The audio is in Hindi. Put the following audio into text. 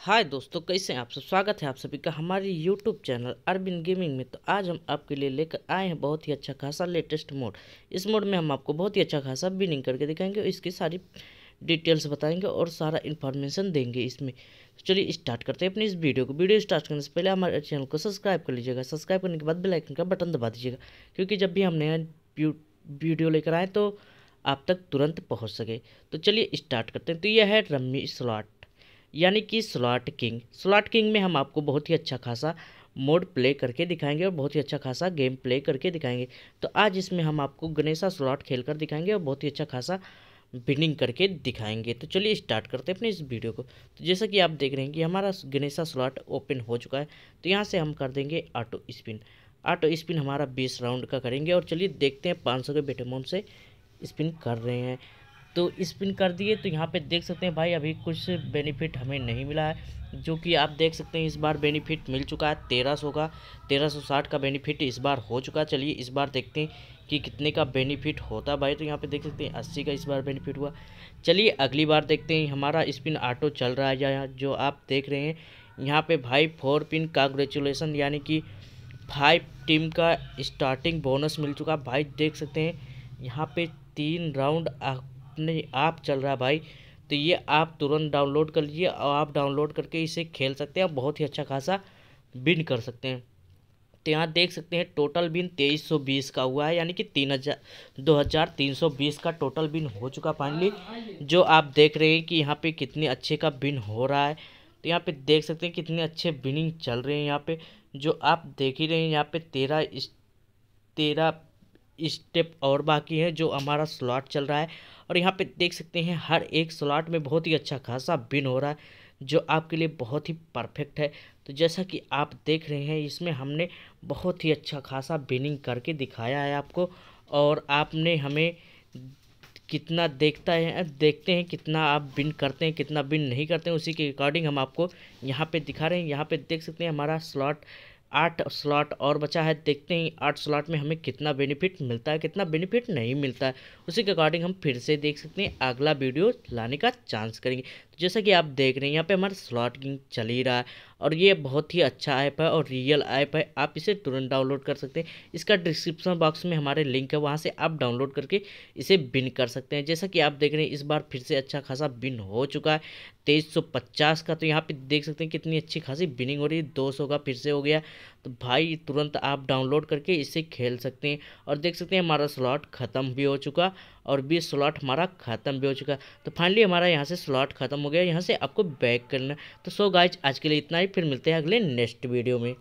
हाय दोस्तों कैसे हैं आप सब स्वागत है आप सभी का हमारे यूट्यूब चैनल अरबिन गेमिंग में तो आज हम आपके लिए लेकर आए हैं बहुत ही अच्छा खासा लेटेस्ट मोड इस मोड में हम आपको बहुत ही अच्छा खासा बिनिंग करके दिखाएंगे और इसकी सारी डिटेल्स बताएंगे और सारा इन्फॉर्मेशन देंगे इसमें तो चलिए स्टार्ट करते हैं अपनी इस वीडियो को वीडियो स्टार्ट करने से पहले हमारे चैनल को सब्सक्राइब कर लीजिएगा सब्सक्राइब करने के बाद बेलाइकन का बटन दबा दीजिएगा क्योंकि जब भी हम नया वीडियो लेकर आएँ तो आप तक तुरंत पहुँच सके तो चलिए स्टार्ट करते हैं तो यह है रम्मी स्लॉट यानी कि स्लॉट किंग स्लॉट किंग में हम आपको बहुत ही अच्छा खासा मोड प्ले करके दिखाएंगे और बहुत ही अच्छा खासा गेम प्ले करके दिखाएंगे तो आज इसमें हम आपको गणेशा स्लॉट खेल कर दिखाएंगे और बहुत ही अच्छा खासा बिनिंग करके दिखाएंगे तो चलिए स्टार्ट करते हैं अपने इस वीडियो को तो जैसा कि आप देख रहे हैं कि हमारा गणेशा स्लॉट ओपन हो चुका है तो यहाँ से हम कर देंगे ऑटो स्पिन ऑटो स्पिन हमारा बीस राउंड का करेंगे और चलिए देखते हैं पाँच सौ के बेटेमोन से स्पिन कर रहे हैं तो स्पिन कर दिए तो यहाँ पे देख सकते हैं भाई अभी कुछ बेनिफिट हमें नहीं मिला है जो कि आप देख सकते हैं इस बार बेनिफिट मिल चुका है तेरह सौ का तेरह सौ साठ का बेनिफिट इस बार हो चुका है चलिए इस बार देखते हैं कि कितने का बेनिफिट होता भाई तो यहाँ पे देख सकते हैं अस्सी का इस बार बेनिफिट हुआ चलिए अगली बार देखते हैं हमारा स्पिन ऑटो चल रहा है या जो आप देख रहे हैं यहाँ पर भाई फोर पिन कांग्रेचुलेसन यानी कि फाइव टीम का स्टार्टिंग बोनस मिल चुका भाई देख सकते हैं यहाँ पर तीन राउंड अपने आप चल रहा है भाई तो ये आप तुरंत डाउनलोड कर लीजिए और आप डाउनलोड करके इसे खेल सकते हैं बहुत ही अच्छा खासा बिन कर सकते हैं तो यहाँ देख सकते हैं टोटल बिन तेईस सौ बीस का हुआ है यानी कि तीन हज़ार दो हज़ार तीन सौ बीस का टोटल बिन हो चुका फाइनली जो आप देख रहे हैं कि यहाँ पे कितने अच्छे का बिन हो रहा है तो यहाँ पे देख सकते हैं कितने अच्छे बिनिंग चल रहे हैं यहाँ पे जो आप देख ही रहे हैं यहाँ पे तेरह इस तेरह स्टेप और बाकी है जो हमारा स्लॉट चल रहा है और यहाँ पे देख सकते हैं हर एक स्लॉट में बहुत ही अच्छा खासा बिन हो रहा है जो आपके लिए बहुत ही परफेक्ट है तो जैसा कि आप देख रहे हैं इसमें हमने बहुत ही अच्छा खासा बिनिंग करके दिखाया है आपको और आपने हमें कितना देखता है देखते हैं कितना आप बिन करते हैं कितना बिन नहीं करते हैं उसी के अकॉर्डिंग हम आपको यहाँ पे दिखा रहे हैं यहाँ पे देख सकते हैं हमारा स्लॉट आठ स्लॉट और बचा है देखते हैं आठ स्लॉट में हमें कितना बेनिफिट मिलता है कितना बेनिफिट नहीं मिलता है उसी के अकॉर्डिंग हम फिर से देख सकते हैं अगला वीडियो लाने का चांस करेंगे जैसा कि आप देख रहे हैं यहाँ पे हमारा स्लॉट किंग चल ही रहा है और ये बहुत ही अच्छा ऐप है और रियल ऐप है आप इसे तुरंत डाउनलोड कर सकते हैं इसका डिस्क्रिप्शन बॉक्स में हमारे लिंक है वहाँ से आप डाउनलोड करके इसे बिन कर सकते हैं जैसा कि आप देख रहे हैं इस बार फिर से अच्छा खासा बिन हो चुका है तेईस सौ पचास का तो यहाँ पे देख सकते हैं कितनी अच्छी खासी बिनिंग हो रही है दो सौ का फिर से हो गया तो भाई तुरंत आप डाउनलोड करके इसे खेल सकते हैं और देख सकते हैं हमारा स्लॉट ख़त्म भी हो चुका और बीस स्लॉट हमारा ख़त्म भी हो चुका तो फाइनली हमारा यहाँ से स्लॉट ख़त्म हो गया यहाँ से आपको बैक करना तो सो गाइज आज के लिए इतना ही फिर मिलते हैं अगले नेक्स्ट वीडियो में